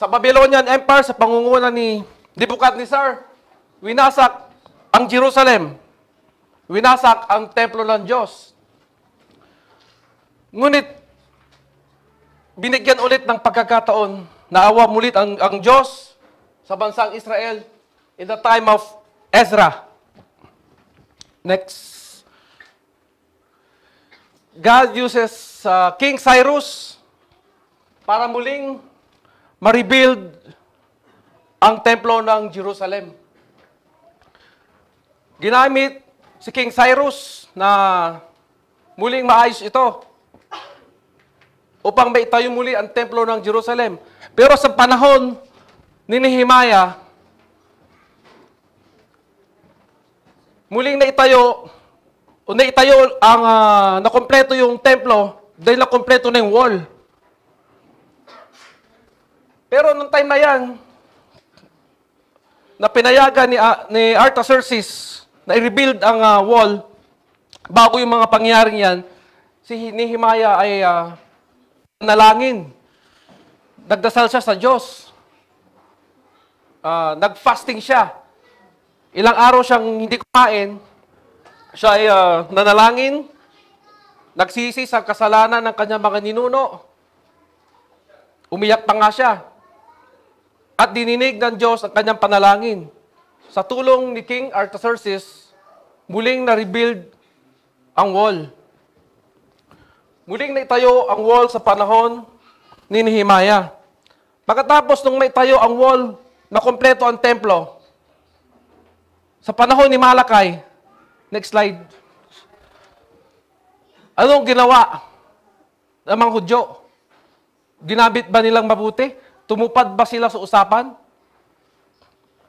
sa Babylonian Empire sa pangunguna ni Nebuchadnezzar, winasak ang Jerusalem. Winasak ang templo ng Diyos. Ngunit, binigyan ulit ng pagkakataon, naawa mulit ang, ang Diyos sa bansang Israel in the time of Ezra. Next. God uses uh, King Cyrus para muling ma-rebuild ang templo ng Jerusalem. Ginamit si King Cyrus na muling maayos ito upang maitayo muli ang templo ng Jerusalem. Pero sa panahon ni Nehemiah, muling naitayo o naitayo ang uh, nakompleto yung templo dahil nakompleto na yung wall. Pero nung time na yan, na pinayagan ni, uh, ni Artaxerxes na i-rebuild ang uh, wall, bago yung mga pangyaring yan, si Nehemiah ay uh, nalangin. Nagdasal siya sa Diyos. Uh, nag-fasting siya. Ilang araw siyang hindi kumain. Siya ay uh, nanalangin. Nagsisi sa kasalanan ng kanyang mga ninuno. Umiyak pa nga siya. At dininig ng Diyos ang kanyang panalangin. Sa tulong ni King Artaxerxes, muling na-rebuild ang wall. Muling naitayo ang wall sa panahon ni Nehemiah. Pagkatapos nung naitayo ang wall, nakompleto ang templo. Sa panahon ni Malakay, next slide. Anong ginawa ng mga Hudyo? Ginabit ba nilang mabuti? Tumupad ba sila sa usapan?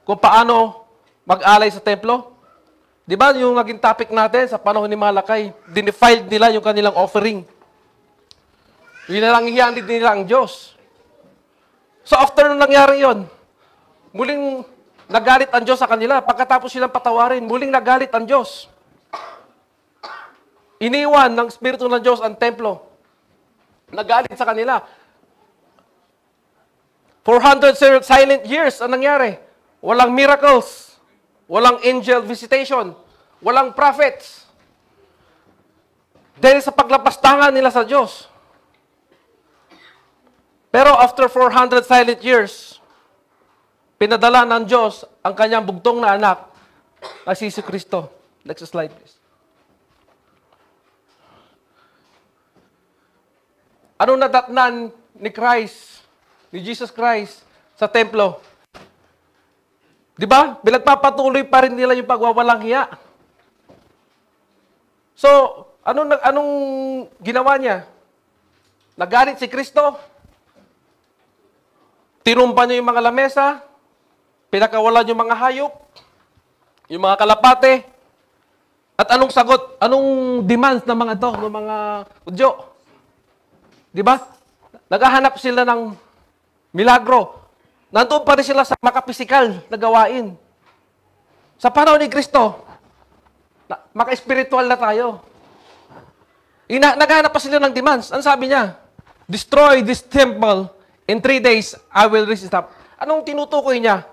Kung paano mag-alay sa templo? Di ba yung naging topic natin sa panahon ni Malakay, dinefiled nila yung kanilang offering. Yun na lang hiyaan din nila ang Diyos. So after nung nangyari yon, muling nagalit ang Diyos sa kanila. Pagkatapos silang patawarin, muling nagalit ang Diyos. Iniwan ng Espiritu ng Diyos ang templo. Nagalit sa kanila. 400 silent years ang nangyari. Walang miracles. Walang angel visitation. Walang prophets. Dahil sa paglapastangan nila sa Diyos. Pero after 400 silent years, pinadala ng Diyos ang kanyang bugtong na anak na si Kristo. Next slide, please. Anong nadatnan ni Christ ni Jesus Christ sa templo. Di ba? Pinagpapatuloy pa rin nila yung pagwawalang hiya. So, anong, anong ginawa niya? Nagalit si Kristo. Tinumpa niya yung mga lamesa. Pinakawalan yung mga hayop. Yung mga kalapate. At anong sagot? Anong demands ng mga to, ng mga Udyo? Di ba? Naghahanap sila ng Milagro. Nandoon pa rin sila sa makapisikal na gawain. Sa panahon ni Kristo, maka-spiritual na tayo. Ina naghanap pa sila ng demands. Ano sabi niya? Destroy this temple. In three days, I will raise it up. Anong tinutukoy niya?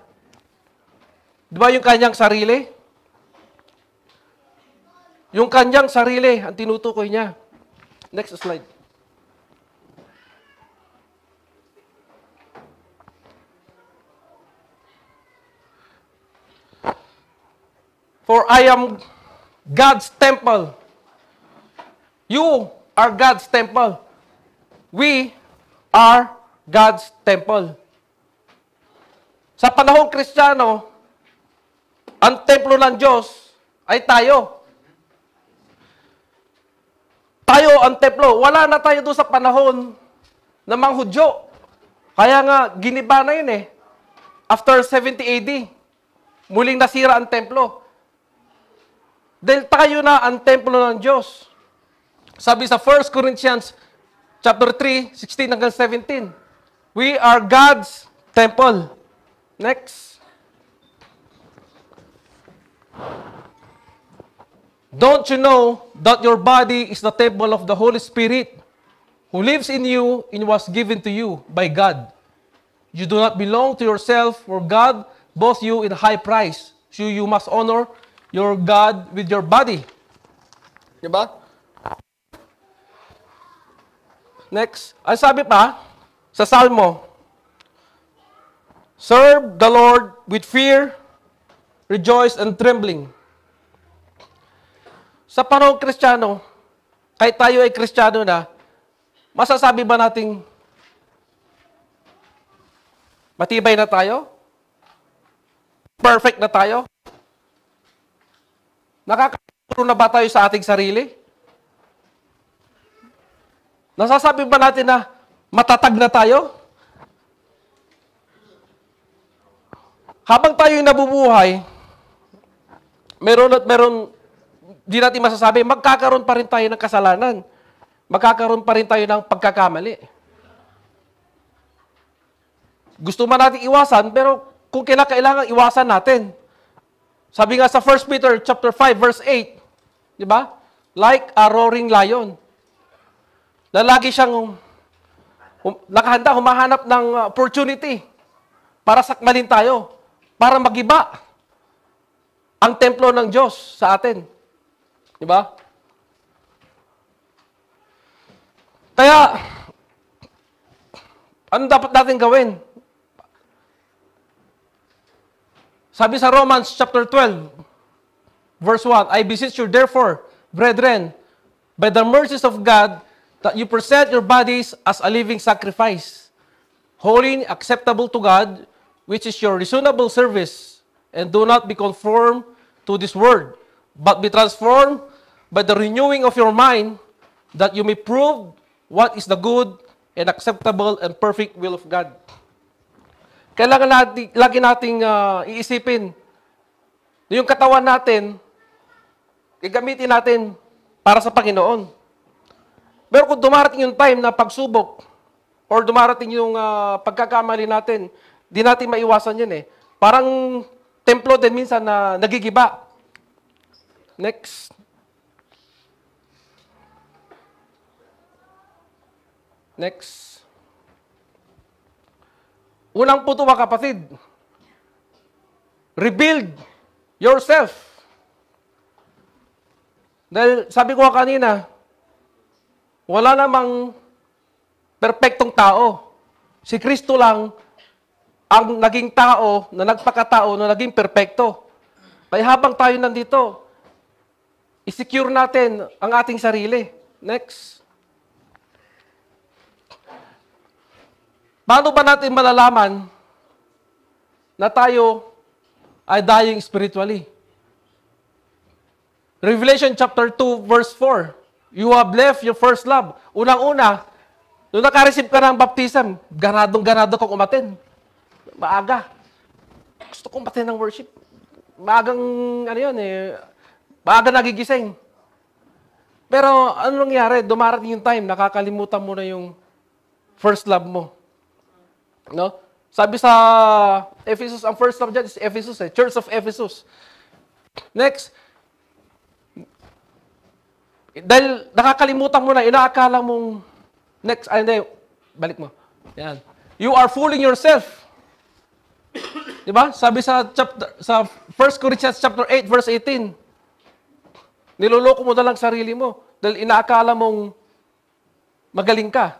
Di ba yung kanyang sarili? Yung kanyang sarili ang tinutukoy niya. Next slide. For I am God's temple. You are God's temple. We are God's temple. Sa panahong kristyano, ang templo ng Diyos ay tayo. Tayo ang templo. Wala na tayo doon sa panahon ng mga Hudyo. Kaya nga, giniba na yun eh. After 70 AD, muling nasira ang templo. Dahil tayo na ang templo ng Diyos. Sabi sa 1 Corinthians chapter 3, 16 hanggang 17, we are God's temple. Next. Don't you know that your body is the temple of the Holy Spirit who lives in you and was given to you by God? You do not belong to yourself, for God bought you in high price. So you must honor your God with your body. Diba? Next, ang sabi pa sa Salmo, Serve the Lord with fear, rejoice, and trembling. Sa panahong kristyano, kahit tayo ay kristyano na, masasabi ba nating matibay na tayo? Perfect na tayo? Nakakaturo na ba tayo sa ating sarili? Nasasabi ba natin na matatag na tayo? Habang tayo'y nabubuhay, meron at meron, di natin masasabi, magkakaroon pa rin tayo ng kasalanan. Magkakaroon pa rin tayo ng pagkakamali. Gusto man natin iwasan, pero kung kailangan iwasan natin. Sabi nga sa 1 Peter chapter 5 verse 8, di ba? Like a roaring lion. Lalagi siyang um, nakahanda humahanap ng uh, opportunity para sakmalin tayo, para magiba ang templo ng Diyos sa atin. Di ba? Kaya, ano dapat natin gawin? Sabi sa Romans chapter 12, verse 1, I beseech you therefore, brethren, by the mercies of God, that you present your bodies as a living sacrifice, holy and acceptable to God, which is your reasonable service, and do not be conformed to this world, but be transformed by the renewing of your mind, that you may prove what is the good and acceptable and perfect will of God. Kailangan natin, lagi nating uh, iisipin, yung katawan natin, gagamitin natin para sa Panginoon. Pero kung dumarating yung time na pagsubok, or dumarating yung uh, pagkakamali natin, di natin maiwasan yun eh. Parang templo din minsan na nagigiba. Next. Next. Unang po ito mga kapatid. Rebuild yourself. Dahil sabi ko kanina, wala namang perpektong tao. Si Kristo lang ang naging tao na nagpakatao na naging perpekto. Kaya habang tayo nandito, isecure natin ang ating sarili. Next. Paano ba natin malalaman na tayo ay dying spiritually? Revelation chapter 2 verse 4. You have left your first love. Unang-una, nung nakareceive ka ng baptism, ganadong-ganado kong umatin. Maaga. Gusto kong patin ng worship. Maagang, ano yun eh, maaga nagigising. Pero ano nangyari? Dumarating yung time, nakakalimutan mo na yung first love mo. No? Sabi sa Ephesus, ang first love is Ephesus, eh, Church of Ephesus. Next, dahil nakakalimutan mo na, inaakala mong next, ay, ah, hindi, balik mo. Yan. You are fooling yourself. Di ba? Sabi sa chapter sa 1 Corinthians chapter 8 verse 18. Niloloko mo na lang sarili mo dahil inaakala mong magaling ka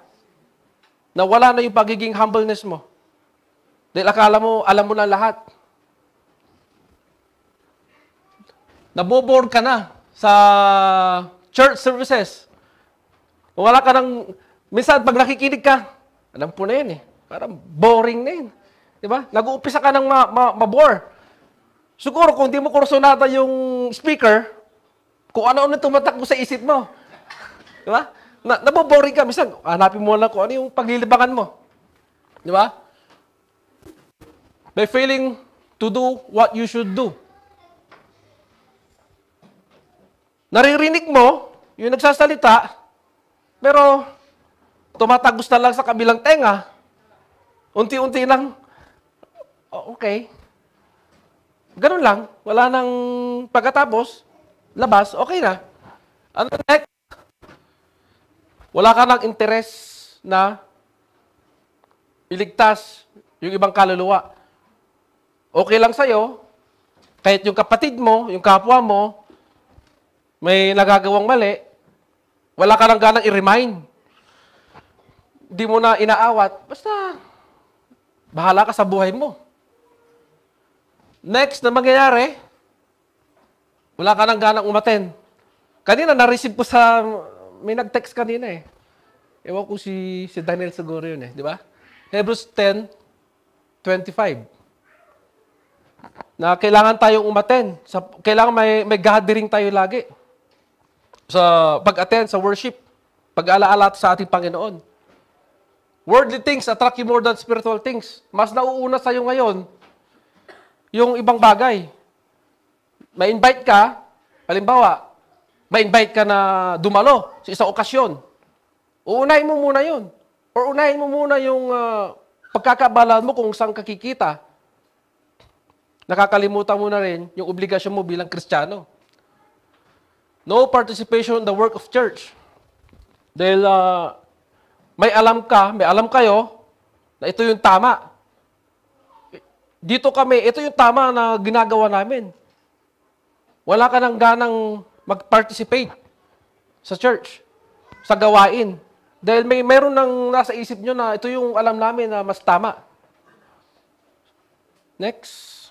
na wala na yung pagiging humbleness mo. Dahil akala mo, alam mo na lahat. Nabobored ka na sa church services. Wala ka ng, minsan pag nakikinig ka, alam po na yan eh. Parang boring na yun. Di ba? nag uupisa ka ng ma- ma- Siguro kung di mo kursonata yung speaker, kung ano-ano tumatakbo sa isip mo. Di ba? na, naboboring ka. Minsan, hanapin mo lang kung ano yung paglilibangan mo. Di ba? By failing to do what you should do. Naririnig mo, yung nagsasalita, pero tumatagos na lang sa kabilang tenga. Unti-unti lang. Oh, okay. Ganun lang. Wala nang pagkatapos. Labas. Okay na. Ano next? Wala ka ng interes na iligtas yung ibang kaluluwa. Okay lang sa'yo, kahit yung kapatid mo, yung kapwa mo, may nagagawang mali, wala ka ng ganang i-remind. Hindi mo na inaawat. Basta, bahala ka sa buhay mo. Next na mangyayari, wala ka ng ganang umaten. Kanina, na-receive ko sa may nag-text kanina eh. Ewan ko si, si Daniel siguro yun eh, di ba? Hebrews 10:25. 25. Na kailangan tayong umaten. Sa, kailangan may, may gathering tayo lagi. Sa pag-attend, sa worship. Pag-alaala sa ating Panginoon. Worldly things attract you more than spiritual things. Mas nauuna sa iyo ngayon yung ibang bagay. May invite ka, halimbawa, ma-invite ka na dumalo sa isang okasyon, uunahin mo muna yun. Or unahin mo muna yung uh, ah, pagkakabalan mo kung saan kakikita. Nakakalimutan mo na rin yung obligasyon mo bilang kristyano. No participation in the work of church. Dahil uh, may alam ka, may alam kayo na ito yung tama. Dito kami, ito yung tama na ginagawa namin. Wala ka ng ganang mag-participate sa church, sa gawain. Dahil may meron nang nasa isip nyo na ito yung alam namin na mas tama. Next.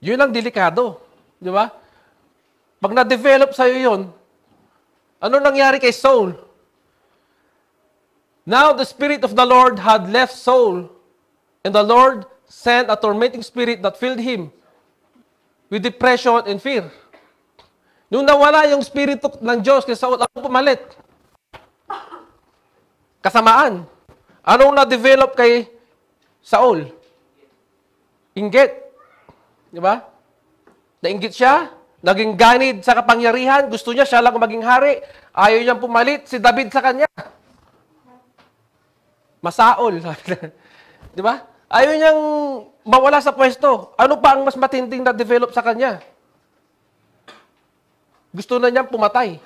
Yun ang delikado. Di ba? Pag na-develop sa'yo yun, ano nangyari kay Saul? Now the Spirit of the Lord had left Saul, and the Lord sent a tormenting spirit that filled him with depression and fear. Nung nawala yung spirito ng Diyos kay Saul, anong pumalit? Kasamaan. Anong na-develop kay Saul? Ingit. Di ba? Nainggit siya, naging ganid sa kapangyarihan, gusto niya siya lang maging hari, ayaw niyang pumalit si David sa kanya. Masaol. Di ba? Ayaw niyang mawala sa pwesto. Ano pa ang mas matinding na develop sa kanya? Gusto na niyang pumatay.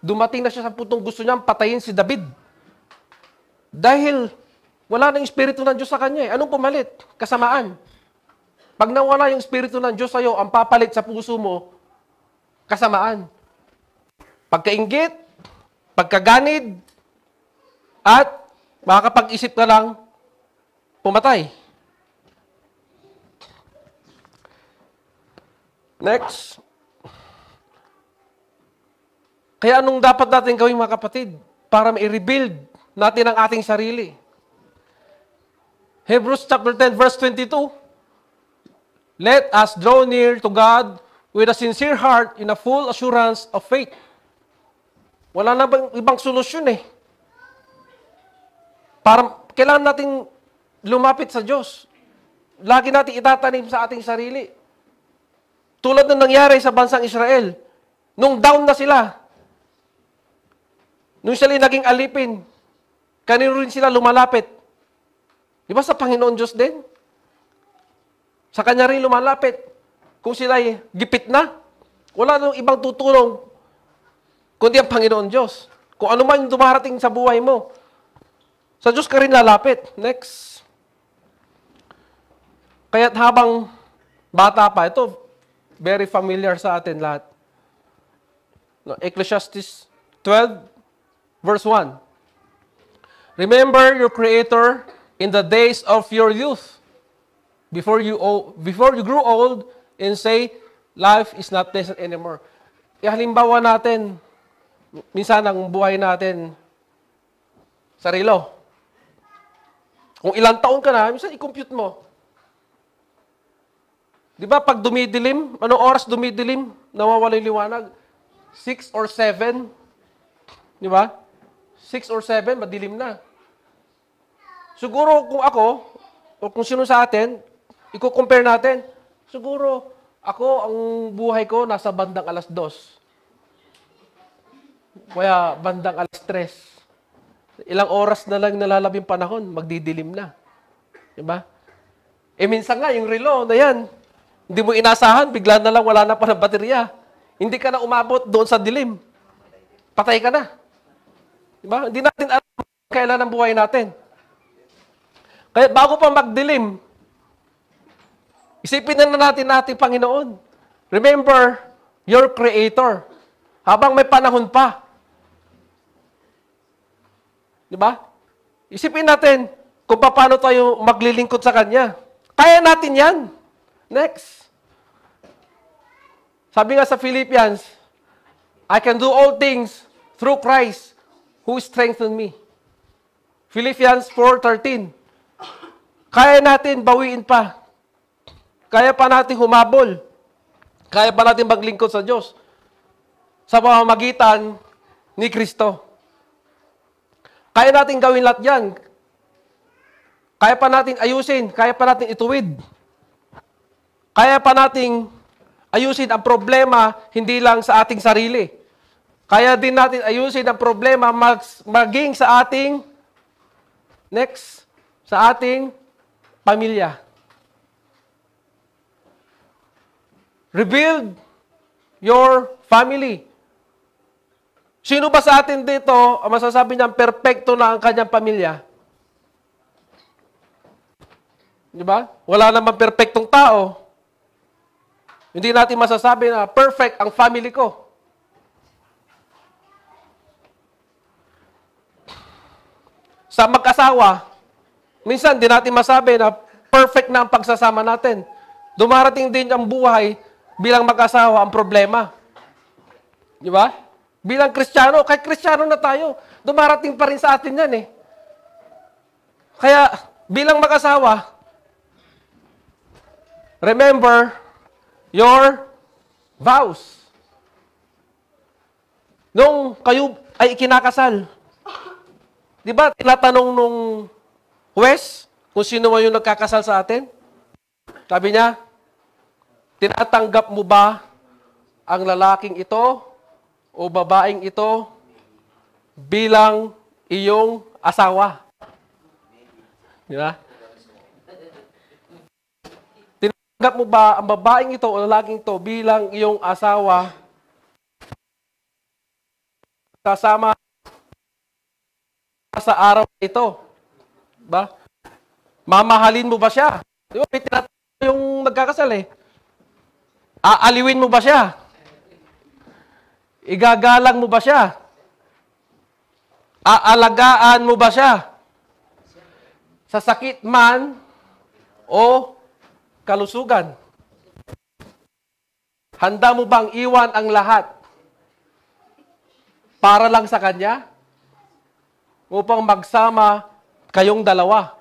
Dumating na siya sa putong gusto niyang patayin si David. Dahil wala nang Espiritu ng Diyos sa kanya. Eh. Anong pumalit? Kasamaan. Pag nawala yung Espiritu ng Diyos sa'yo, ang papalit sa puso mo, kasamaan. Pagkaingit, pagkaganid, at makakapag-isip ka lang pumatay. Next. Kaya anong dapat natin gawin mga kapatid para ma-rebuild natin ang ating sarili? Hebrews chapter 10 verse 22. Let us draw near to God with a sincere heart in a full assurance of faith. Wala na bang ibang solusyon eh. Para kailangan natin lumapit sa Diyos. Lagi natin itatanim sa ating sarili. Tulad ng nangyari sa bansang Israel, nung down na sila, nung sila naging alipin, kanino rin sila lumalapit. Di ba sa Panginoon Diyos din? Sa Kanya rin lumalapit. Kung sila'y gipit na, wala nang ibang tutulong kundi ang Panginoon Diyos. Kung ano man yung dumarating sa buhay mo, sa Diyos ka rin lalapit. Next. Kaya't habang bata pa, ito very familiar sa atin lahat. No, Ecclesiastes 12 verse 1. Remember your creator in the days of your youth before you old, before you grew old and say life is not pleasant anymore. Eh, halimbawa natin, minsan ang buhay natin, sarilo. Kung ilang taon ka na, minsan i-compute mo. Di ba pag dumidilim, anong oras dumidilim? Nawawala liwanag. 6 or 7. Di ba? 6 or 7, madilim na. Siguro kung ako, o kung sino sa atin, i-compare natin, siguro ako, ang buhay ko nasa bandang alas 2. Kaya bandang alas 3. Ilang oras na lang nalalabing panahon, magdidilim na. Di ba? E minsan nga, yung relo na ano yan, hindi mo inasahan, bigla na lang wala na pala baterya. Hindi ka na umabot doon sa dilim. Patay ka na. Diba? Hindi natin alam kailan ang buhay natin. Kaya bago pa magdilim, isipin na, natin natin Panginoon. Remember your Creator. Habang may panahon pa. Di ba? Isipin natin kung paano tayo maglilingkod sa Kanya. Kaya natin yan. Next. Sabi nga sa Philippians, I can do all things through Christ who strengthened me. Philippians 4.13 Kaya natin bawiin pa. Kaya pa natin humabol. Kaya pa natin maglingkod sa Diyos sa pamamagitan ni Kristo. Kaya natin gawin lahat yan. Kaya pa natin ayusin. Kaya pa natin ituwid. Kaya pa nating ayusin ang problema hindi lang sa ating sarili. Kaya din natin ayusin ang problema mag, maging sa ating next sa ating pamilya. Rebuild your family. Sino ba sa atin dito ang masasabi niyang perpekto na ang kanyang pamilya? Di ba? Wala namang perpektong tao. Hindi natin masasabi na perfect ang family ko. Sa mag-asawa, minsan hindi natin masabi na perfect na ang pagsasama natin. Dumarating din ang buhay bilang mag-asawa ang problema. Di ba? Bilang kristyano, kahit kristyano na tayo, dumarating pa rin sa atin yan eh. Kaya bilang mag-asawa, remember, your vows. Nung kayo ay ikinakasal. di ba tinatanong nung Wes kung sino man yung nagkakasal sa atin? Sabi niya, tinatanggap mo ba ang lalaking ito o babaeng ito bilang iyong asawa? Di ba? Tanggap mo ba ang babaeng ito o lalaking ito bilang iyong asawa kasama sa araw na ito? Ba? Mamahalin mo ba siya? Di ba? May yung nagkakasal eh. Aaliwin mo ba siya? Igagalang mo ba siya? Aalagaan mo ba siya? Sa sakit man o kalusugan? Handa mo bang iwan ang lahat para lang sa Kanya? Upang magsama kayong dalawa.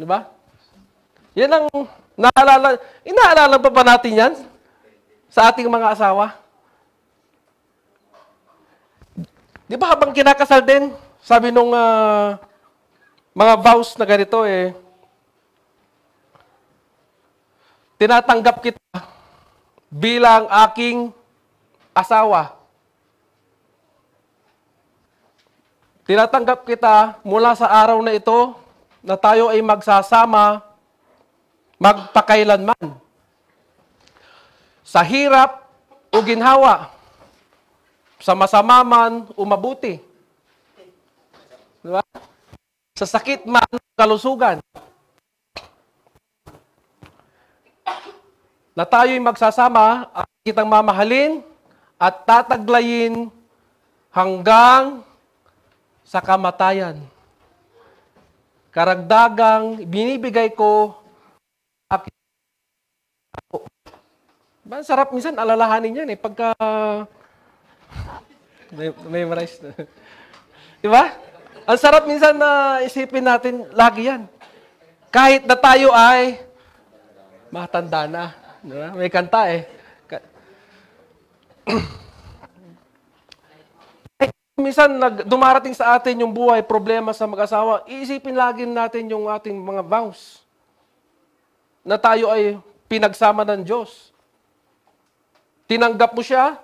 Di ba? Yan ang naalala. Inaalala pa ba natin yan sa ating mga asawa? Di ba habang kinakasal din, sabi nung uh, mga vows na ganito eh, tinatanggap kita bilang aking asawa. Tinatanggap kita mula sa araw na ito na tayo ay magsasama magpakailanman. Sa hirap o ginhawa, sa masama man o mabuti. Diba? Sa sakit man kalusugan. na tayo'y magsasama at kitang mamahalin at tataglayin hanggang sa kamatayan. Karagdagang binibigay ko aking Ba, sarap minsan alalahanin yan eh. Pagka memorize na. Di ba? Ang sarap minsan na isipin natin lagi yan. Kahit na tayo ay matanda na. Diba? May kanta eh. Ka- Minsan nag, dumarating sa atin yung buhay, problema sa mag-asawa, iisipin lagi natin yung ating mga vows na tayo ay pinagsama ng Diyos. Tinanggap mo siya,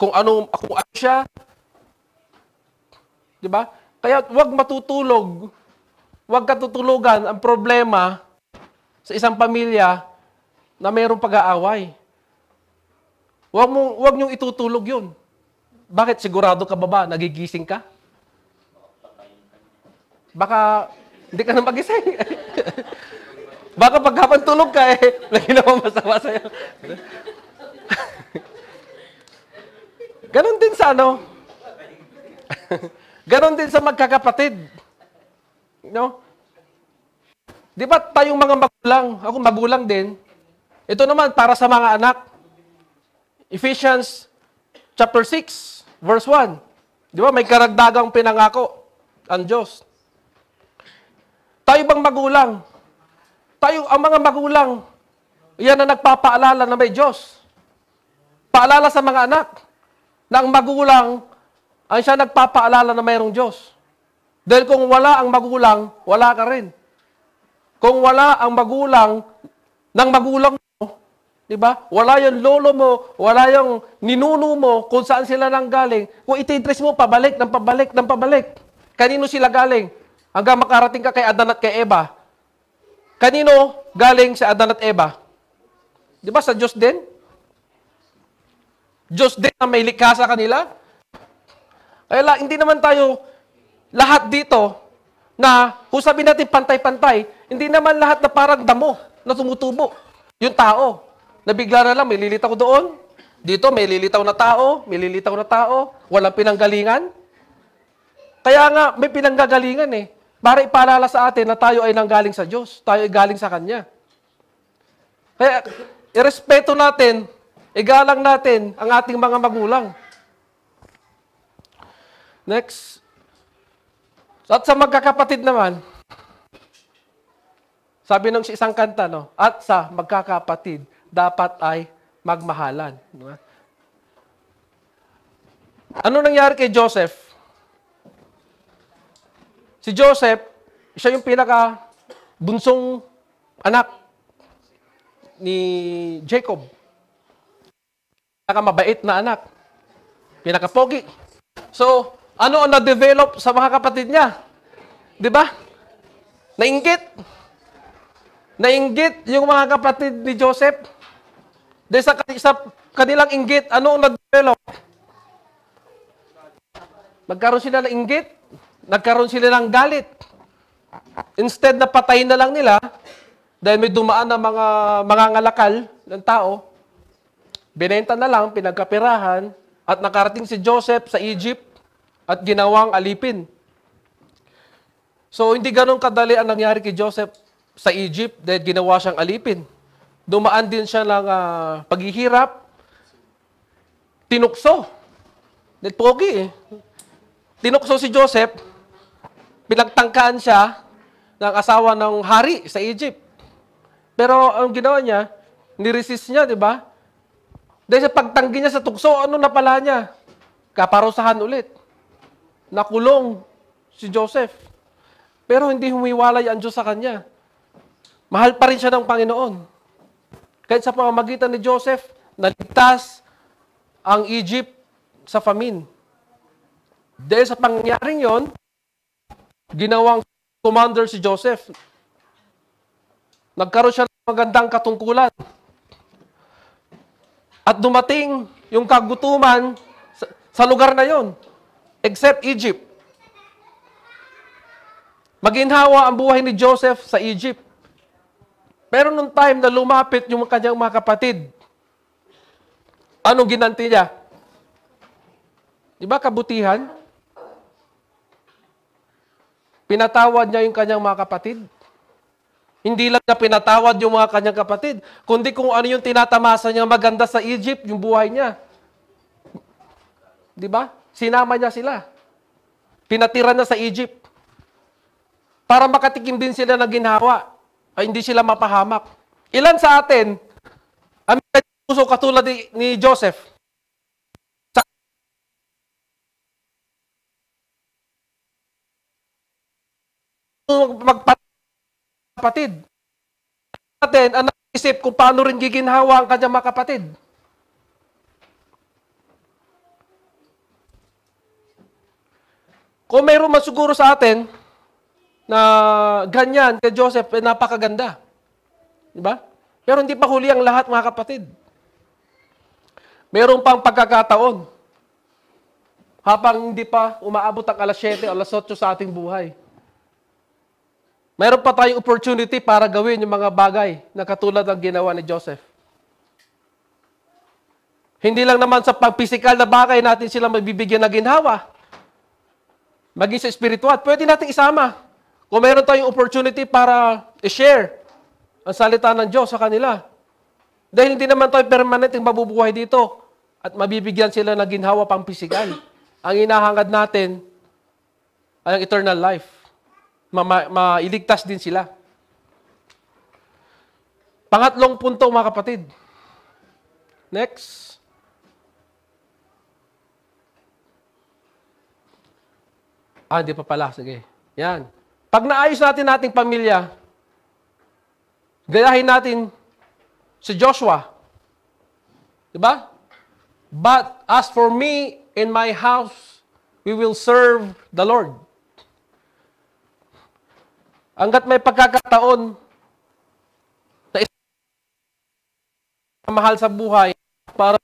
kung ano, ako ano siya. Di ba? Kaya wag matutulog, wag katutulugan ang problema sa isang pamilya na mayroong pag-aaway. Huwag, mong, huwag niyong itutulog 'yon. Bakit? Sigurado ka ba ba? Nagigising ka? Baka hindi ka na magising. Baka pagkapan tulog ka eh, lagi na masama sa'yo. Ganon din sa ano. Ganon din sa magkakapatid. No? Di ba tayong mga magulang, ako magulang din, ito naman para sa mga anak. Ephesians chapter 6, verse 1. Di ba? May karagdagang pinangako ang Diyos. Tayo bang magulang? Tayo, ang mga magulang, yan ang nagpapaalala na may Diyos. Paalala sa mga anak na ang magulang ang siya nagpapaalala na mayroong Diyos. Dahil kung wala ang magulang, wala ka rin. Kung wala ang magulang, ng magulang Di ba? Wala yung lolo mo, wala yung ninuno mo kung saan sila nang galing. Kung ititrace mo, pabalik nang pabalik nang pabalik. Kanino sila galing? Hanggang makarating ka kay Adan at kay Eva. Kanino galing sa Adan at Eva? Di ba sa Diyos din? Diyos din na may likha sa kanila? Kaya hindi naman tayo lahat dito na kung sabi natin pantay-pantay, hindi naman lahat na parang damo na tumutubo yung tao. Nabigla na lang, may lilitaw doon. Dito, may lilitaw na tao, may lilitaw na tao. Walang pinanggalingan. Kaya nga, may pinanggagalingan eh. Para ipaalala sa atin na tayo ay nanggaling sa Diyos. Tayo ay galing sa Kanya. Kaya, irespeto natin, igalang natin ang ating mga magulang. Next. At sa magkakapatid naman, sabi ng isang kanta, no? At sa magkakapatid, dapat ay magmahalan. Ano nangyari kay Joseph? Si Joseph, siya yung pinaka bunsong anak ni Jacob. Pinaka mabait na anak. Pinaka pogi. So, ano ang na-develop sa mga kapatid niya? 'Di ba? Nainggit. Nainggit yung mga kapatid ni Joseph dahil sa, sa kanilang inggit, ano ang nag-develop? Nagkaroon sila ng inggit, nagkaroon sila ng galit. Instead na patayin na lang nila, dahil may dumaan na mga mga ngalakal ng tao, binenta na lang, pinagkapirahan, at nakarating si Joseph sa Egypt at ginawang alipin. So, hindi ganun kadali ang nangyari kay Joseph sa Egypt dahil ginawa siyang alipin. Dumaan din siya ng uh, paghihirap. Tinukso. Pogi eh. Tinukso si Joseph. Pinagtangkaan siya ng asawa ng hari sa Egypt. Pero ang ginawa niya, niresist niya, di ba? Dahil sa pagtanggi niya sa tukso, ano na pala niya? Kaparusahan ulit. Nakulong si Joseph. Pero hindi humiwalay ang Diyos sa kanya. Mahal pa rin siya ng Panginoon. Kahit sa pamamagitan ni Joseph, naligtas ang Egypt sa famine. Dahil sa pangyaring yon, ginawang commander si Joseph. Nagkaroon siya ng magandang katungkulan. At dumating yung kagutuman sa, sa lugar na yon, except Egypt. Maginhawa ang buhay ni Joseph sa Egypt. Pero nung time na lumapit yung kanyang mga kapatid, anong ginanti niya? Di ba kabutihan? Pinatawad niya yung kanyang mga kapatid. Hindi lang na pinatawad yung mga kanyang kapatid, kundi kung ano yung tinatamasa niya maganda sa Egypt, yung buhay niya. Di ba? Sinama niya sila. Pinatira na sa Egypt. Para makatikim din sila ng ginhawa ay hindi sila mapahamak. Ilan sa atin ang puso katulad ni, Joseph? magpatid. Natin ang naisip kung paano rin giginhawa ang kanyang makapatid. Kung mayroon man sa atin, na ganyan kay Joseph, eh, napakaganda. Di ba? Pero hindi pa huli ang lahat, mga kapatid. Meron pang pagkakataon habang hindi pa umaabot ang alas 7 alas 8 sa ating buhay. Meron pa tayong opportunity para gawin yung mga bagay na katulad ng ginawa ni Joseph. Hindi lang naman sa pang-physical na bagay natin sila mabibigyan ng ginhawa. Maging sa spiritual, pwede natin isama kung meron tayong opportunity para i-share ang salita ng Diyos sa kanila. Dahil hindi naman tayo permanenteng mabubuhay dito at mabibigyan sila ng ginhawa pang pisikal. Ang inahangad natin ay ang eternal life. Ma- mailigtas din sila. Pangatlong punto mga kapatid. Next. Ah, hindi pa pala. Sige. Yan. Pag naayos natin ating pamilya, gayahin natin si Joshua. Diba? But as for me and my house, we will serve the Lord. Hanggat may pagkakataon na isang mahal sa buhay para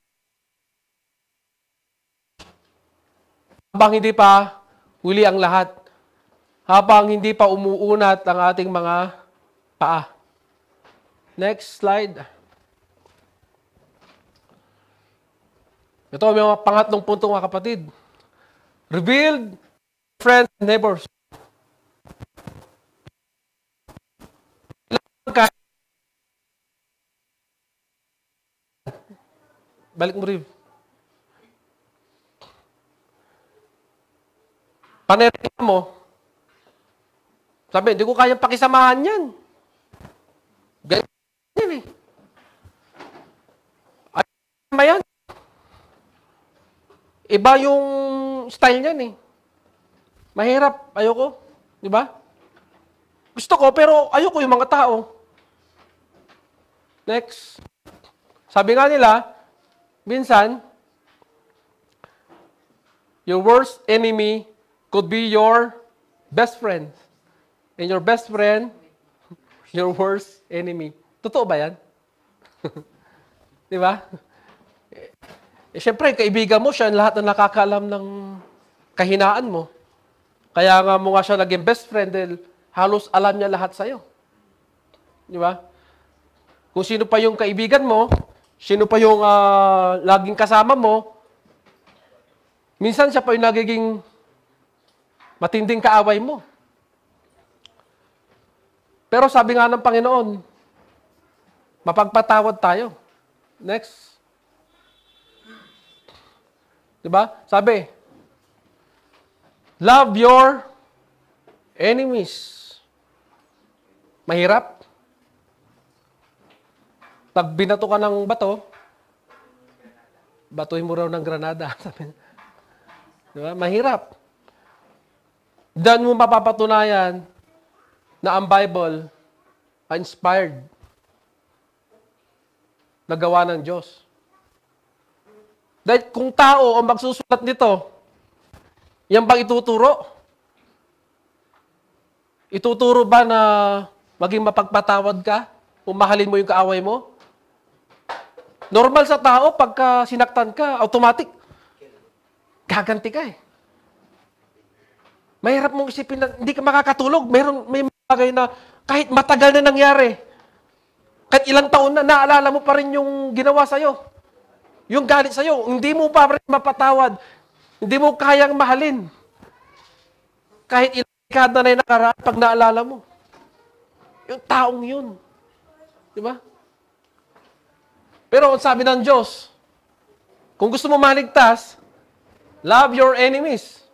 habang hindi pa huli ang lahat habang hindi pa umuunat ang ating mga paa. Next slide. Ito ang mga pangatlong punto mga kapatid. Revealed friends and neighbors. Balik mo, Riv. Panerika mo, sabi, hindi ko kayang pakisamahan yan. Ganyan yan eh. Ay, ba yan? Iba yung style niyan eh. Mahirap. Ayoko. Di ba? Gusto ko, pero ayoko yung mga tao. Next. Sabi nga nila, minsan, your worst enemy could be your best friend. And your best friend, your worst enemy. Totoo ba yan? Di ba? Eh, Siyempre, kaibigan mo siya ang lahat ng nakakaalam ng kahinaan mo. Kaya nga mo nga siya naging best friend dahil halos alam niya lahat sa'yo. Di ba? Kung sino pa yung kaibigan mo, sino pa yung uh, laging kasama mo, minsan siya pa yung nagiging matinding kaaway mo. Pero sabi nga ng Panginoon, mapagpatawad tayo. Next. 'Di ba? Sabi, love your enemies. Mahirap. Pag binato ka ng bato, batuhin mo raw ng granada. diba? Mahirap. Doon mo mapapatunayan na ang Bible ay inspired na gawa ng Diyos. Dahil kung tao ang magsusulat nito, yan bang ituturo? Ituturo ba na maging mapagpatawad ka? Umahalin mo yung kaaway mo? Normal sa tao, pagka sinaktan ka, automatic, gaganti ka eh. Mahirap mong isipin na hindi ka makakatulog. Meron, may bagay na kahit matagal na nangyari, kahit ilang taon na, naalala mo pa rin yung ginawa sa'yo. Yung galit sa'yo, hindi mo pa rin mapatawad. Hindi mo kayang mahalin. Kahit ilang dekada na yung nakaraan, pag naalala mo. Yung taong yun. Di ba? Pero ang sabi ng Diyos, kung gusto mo maligtas, love your enemies.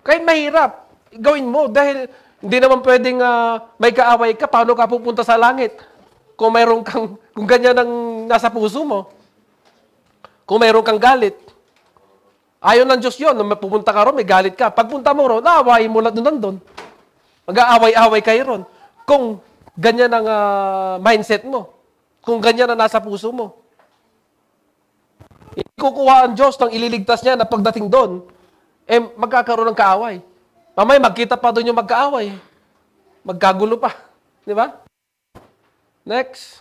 Kahit mahirap, gawin mo dahil hindi naman pwedeng uh, may kaaway ka, paano ka pupunta sa langit? Kung mayroon kang, kung ganyan ang nasa puso mo, kung mayroon kang galit, ayon ng Diyos yun, na pupunta ka ron, may galit ka. Pagpunta mo ron, aawayin mo lang doon nandun. Mag-aaway-aaway kayo ron. Kung ganyan ang uh, mindset mo, kung ganyan ang nasa puso mo, kukuha ang Diyos ng ililigtas niya na pagdating doon, eh magkakaroon ng kaaway. Mamay, magkita pa doon yung mag-aaway. Magkagulo pa. Di ba? Next.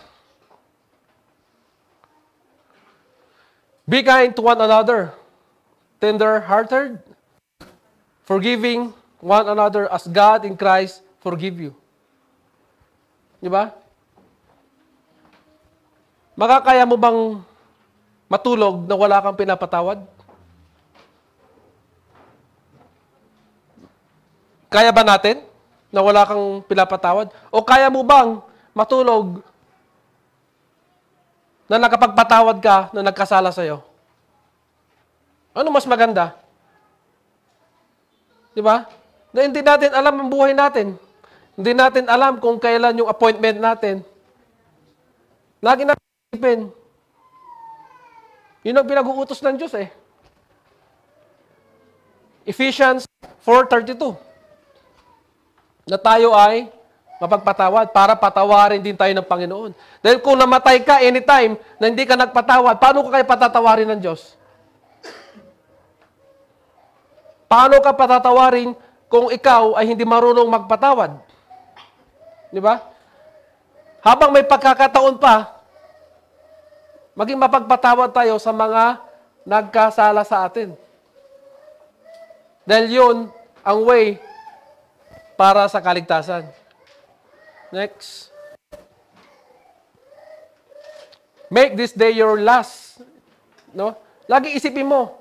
Be kind to one another, tender-hearted, forgiving one another as God in Christ forgive you. Di ba? Makakaya mo bang matulog na wala kang pinapatawad? Kaya ba natin na wala kang pinapatawad? O kaya mo bang matulog na nakapagpatawad ka na nagkasala sa'yo? Ano mas maganda? Di ba? Na hindi natin alam ang buhay natin. Hindi natin alam kung kailan yung appointment natin. Lagi na isipin. Yun ang pinag-uutos ng Diyos eh. Ephesians 4.32 na tayo ay mapagpatawad para patawarin din tayo ng Panginoon. Dahil kung namatay ka anytime na hindi ka nagpatawad, paano ka kayo patatawarin ng Diyos? Paano ka patatawarin kung ikaw ay hindi marunong magpatawad? Di ba? Habang may pagkakataon pa, maging mapagpatawad tayo sa mga nagkasala sa atin. Dahil yun, ang way para sa kaligtasan. Next. Make this day your last. No? Lagi isipin mo.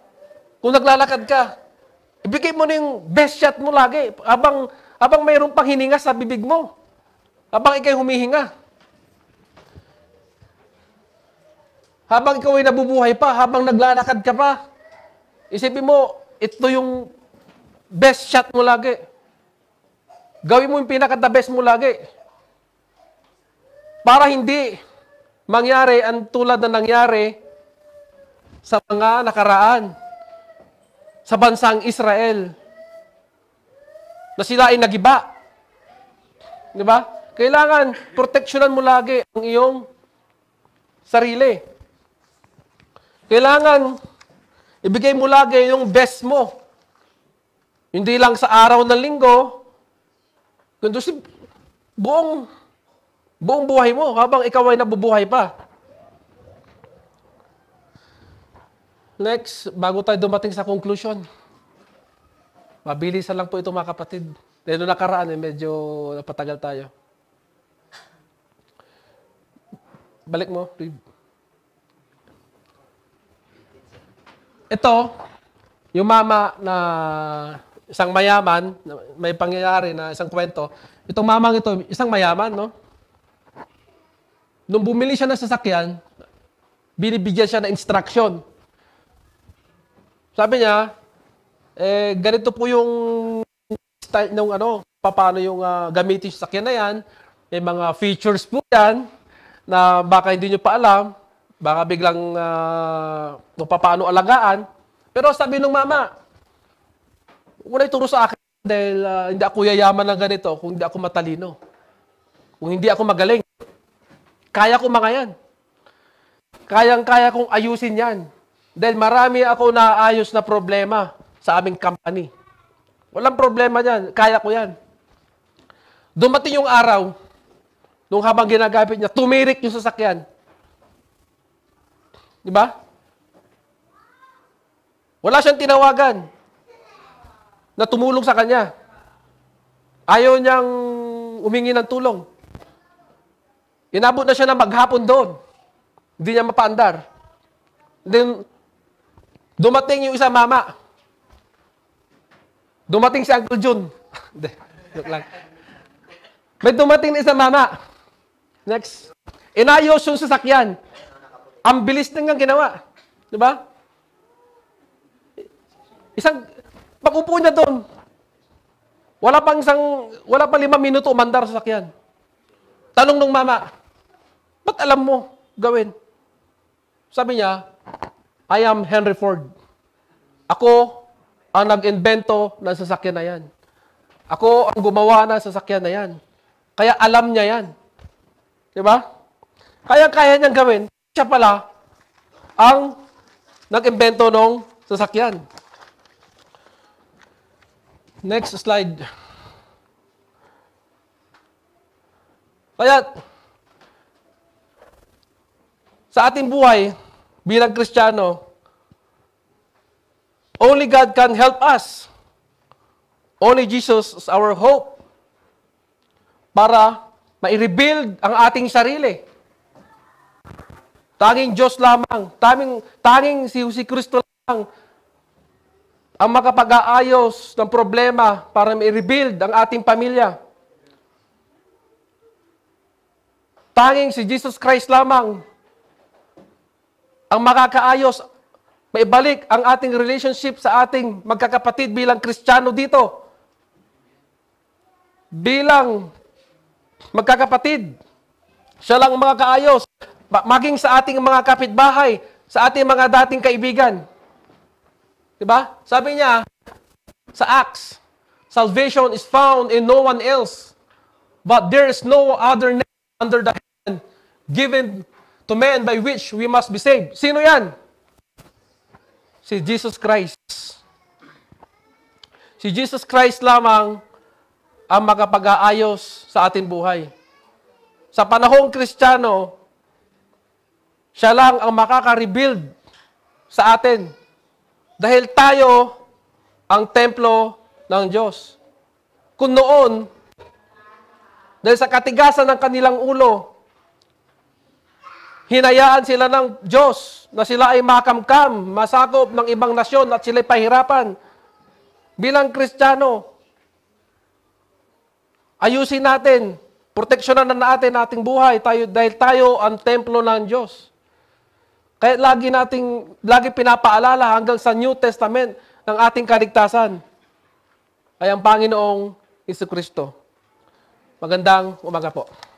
Kung naglalakad ka, ibigay mo na yung best shot mo lagi. Abang, abang mayroong pang hininga sa bibig mo. Abang ikay humihinga. Habang ikaw ay nabubuhay pa, habang naglalakad ka pa, isipin mo, ito yung best shot mo lagi. Gawin mo yung pinaka-the best mo lagi. Para hindi mangyari ang tulad na nangyari sa mga nakaraan sa bansang Israel na sila ay nagiba. Di ba? Kailangan proteksyonan mo lagi ang iyong sarili. Kailangan ibigay mo lagi yung best mo. Hindi lang sa araw ng linggo, Ganun si buong buong buhay mo habang ikaw ay nabubuhay pa. Next, bago tayo dumating sa conclusion. Mabilis lang po ito mga kapatid. Dahil noong nakaraan, eh, medyo napatagal tayo. Balik mo, Ito, yung mama na isang mayaman, may pangyayari na isang kwento. Itong mamang ito, isang mayaman, no? Nung bumili siya ng sasakyan, binibigyan siya ng instruction. Sabi niya, eh, ganito po yung style ng ano, paano yung uh, gamitin yung sasakyan na yan. May mga features po yan na baka hindi nyo pa alam. Baka biglang uh, ah, paano alagaan. Pero sabi ng mama, wala ituro sa akin dahil uh, hindi ako yayaman ng ganito kung hindi ako matalino. Kung hindi ako magaling. Kaya ko mga yan. Kayang-kaya kong ayusin yan. Dahil marami ako naayos na problema sa aming company. Walang problema yan. Kaya ko yan. Dumating yung araw, nung habang ginagapit niya, tumirik yung sasakyan. Di ba? Wala siyang tinawagan na tumulong sa kanya. Ayaw niyang umingi ng tulong. Inabot na siya ng maghapon doon. Hindi niya mapandar. Then, dumating yung isang mama. Dumating si Uncle June. Hindi, look lang. May dumating na isang mama. Next. Inayos yung sasakyan. Ang bilis nang ginawa. Di ba? Isang, pag-upo niya doon, wala pang isang, wala pang lima minuto umandar sa sakyan. Tanong ng mama, ba't alam mo gawin? Sabi niya, I am Henry Ford. Ako ang nag-invento ng sasakyan na yan. Ako ang gumawa ng sasakyan na yan. Kaya alam niya yan. Di ba? Kaya kaya niyang gawin. Siya pala ang nag-invento ng sasakyan. Next slide. Kaya, sa ating buhay bilang Kristiyano, only God can help us. Only Jesus is our hope para ma-rebuild ang ating sarili. Tanging Diyos lamang, tanging, tanging si, si Kristo lamang ang makapag-aayos ng problema para ma-rebuild ang ating pamilya. Tanging si Jesus Christ lamang ang makakaayos, maibalik ang ating relationship sa ating magkakapatid bilang Kristiyano dito. Bilang magkakapatid, siya lang ang makakaayos, maging sa ating mga kapitbahay, sa ating mga dating kaibigan. 'Di ba? Sabi niya sa Acts, salvation is found in no one else, but there is no other name under the heaven given to man by which we must be saved. Sino 'yan? Si Jesus Christ. Si Jesus Christ lamang ang makapag-aayos sa ating buhay. Sa panahong kristyano, siya lang ang makaka-rebuild sa atin dahil tayo ang templo ng Diyos. Kung noon, dahil sa katigasan ng kanilang ulo, hinayaan sila ng Diyos na sila ay makamkam, masakop ng ibang nasyon at sila'y pahirapan. Bilang Kristiyano, ayusin natin, proteksyonan na natin ating buhay tayo, dahil tayo ang templo ng Diyos. Kaya lagi nating, lagi pinapaalala hanggang sa New Testament ng ating kaligtasan ay ang Panginoong Isu Kristo. Magandang umaga po.